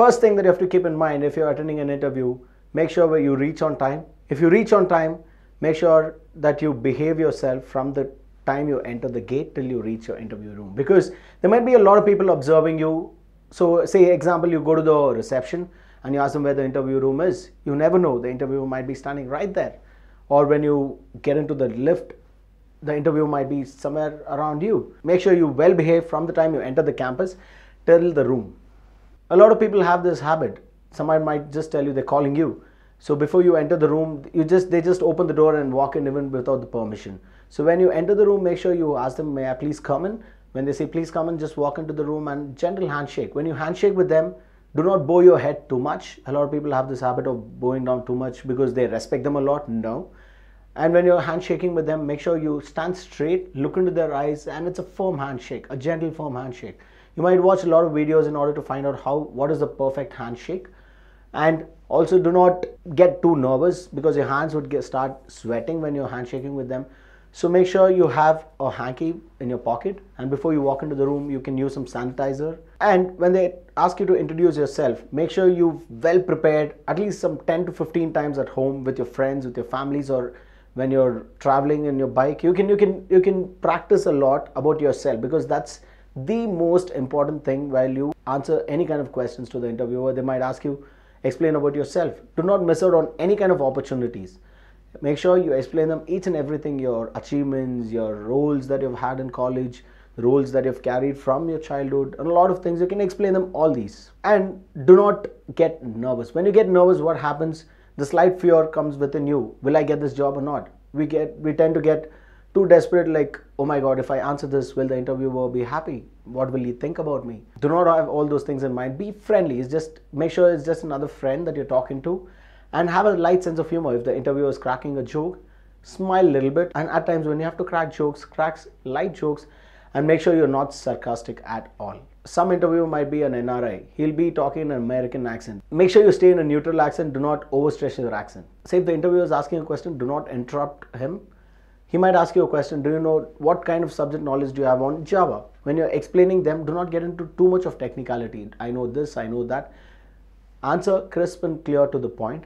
First thing that you have to keep in mind if you're attending an interview, make sure you reach on time. If you reach on time, make sure that you behave yourself from the time you enter the gate till you reach your interview room because there might be a lot of people observing you. So say example, you go to the reception and you ask them where the interview room is. You never know, the interviewer might be standing right there. Or when you get into the lift, the interview might be somewhere around you. Make sure you well behave from the time you enter the campus till the room. A lot of people have this habit. Someone might just tell you they're calling you. So before you enter the room, you just they just open the door and walk in even without the permission. So when you enter the room, make sure you ask them, may I please come in? When they say please come in, just walk into the room and gentle handshake. When you handshake with them, do not bow your head too much. A lot of people have this habit of bowing down too much because they respect them a lot. No. And when you're handshaking with them, make sure you stand straight, look into their eyes, and it's a firm handshake, a gentle, firm handshake you might watch a lot of videos in order to find out how what is the perfect handshake and also do not get too nervous because your hands would get, start sweating when you're handshaking with them so make sure you have a hanky in your pocket and before you walk into the room you can use some sanitizer and when they ask you to introduce yourself make sure you've well prepared at least some 10 to 15 times at home with your friends with your families or when you're traveling in your bike you can you can you can practice a lot about yourself because that's the most important thing while you answer any kind of questions to the interviewer. They might ask you, explain about yourself. Do not miss out on any kind of opportunities. Make sure you explain them each and everything your achievements, your roles that you've had in college, roles that you've carried from your childhood, and a lot of things. You can explain them all these. And do not get nervous. When you get nervous, what happens? The slight fear comes within you. Will I get this job or not? We get we tend to get too desperate like oh my god if i answer this will the interviewer be happy what will he think about me do not have all those things in mind be friendly it's just make sure it's just another friend that you're talking to and have a light sense of humor if the interviewer is cracking a joke smile a little bit and at times when you have to crack jokes cracks light jokes and make sure you're not sarcastic at all some interviewer might be an NRI. He'll be talking an American accent. Make sure you stay in a neutral accent. Do not overstretch your accent. Say if the interviewer is asking a question, do not interrupt him. He might ask you a question, do you know what kind of subject knowledge do you have on Java? When you're explaining them, do not get into too much of technicality. I know this, I know that. Answer crisp and clear to the point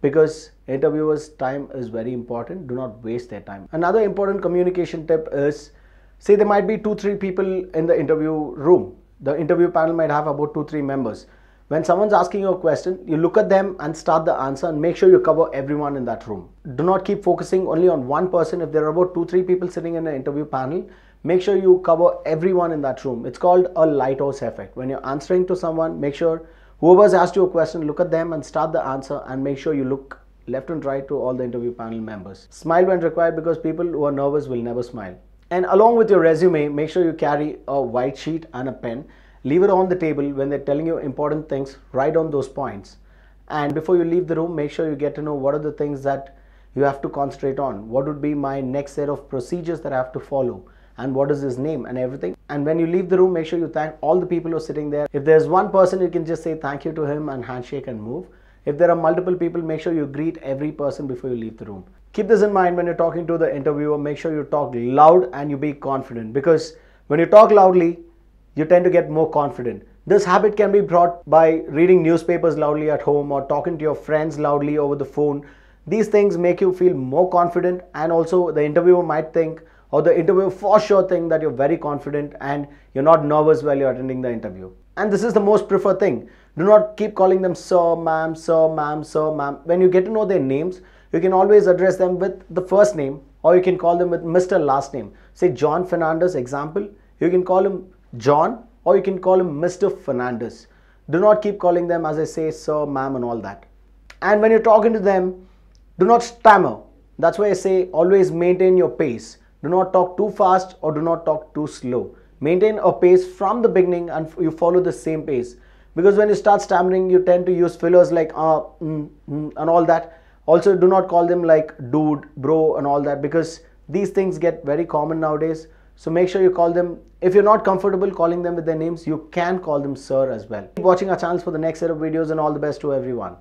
because interviewers time is very important. Do not waste their time. Another important communication tip is say there might be two, three people in the interview room. The interview panel might have about two, three members. When someone's asking you a question, you look at them and start the answer and make sure you cover everyone in that room. Do not keep focusing only on one person. If there are about two, three people sitting in an interview panel, make sure you cover everyone in that room. It's called a lighthouse effect. When you're answering to someone, make sure whoever's asked you a question, look at them and start the answer and make sure you look left and right to all the interview panel members. Smile when required because people who are nervous will never smile. And along with your resume, make sure you carry a white sheet and a pen Leave it on the table when they're telling you important things, write on those points. And before you leave the room, make sure you get to know what are the things that you have to concentrate on. What would be my next set of procedures that I have to follow? And what is his name and everything? And when you leave the room, make sure you thank all the people who are sitting there. If there's one person, you can just say thank you to him and handshake and move. If there are multiple people, make sure you greet every person before you leave the room. Keep this in mind when you're talking to the interviewer. Make sure you talk loud and you be confident because when you talk loudly, you tend to get more confident. This habit can be brought by reading newspapers loudly at home or talking to your friends loudly over the phone. These things make you feel more confident, and also the interviewer might think, or the interviewer for sure think, that you're very confident and you're not nervous while you're attending the interview. And this is the most preferred thing. Do not keep calling them sir, ma'am, sir, ma'am, sir, ma'am. When you get to know their names, you can always address them with the first name or you can call them with Mr. last name. Say John Fernandez example, you can call him John, or you can call him Mr. Fernandez. Do not keep calling them as I say, sir, ma'am, and all that. And when you're talking to them, do not stammer. That's why I say always maintain your pace. Do not talk too fast or do not talk too slow. Maintain a pace from the beginning and you follow the same pace. Because when you start stammering, you tend to use fillers like uh, mm, mm, and all that. Also, do not call them like dude, bro, and all that because these things get very common nowadays so make sure you call them. If you're not comfortable calling them with their names, you can call them sir as well. Keep watching our channels for the next set of videos and all the best to everyone.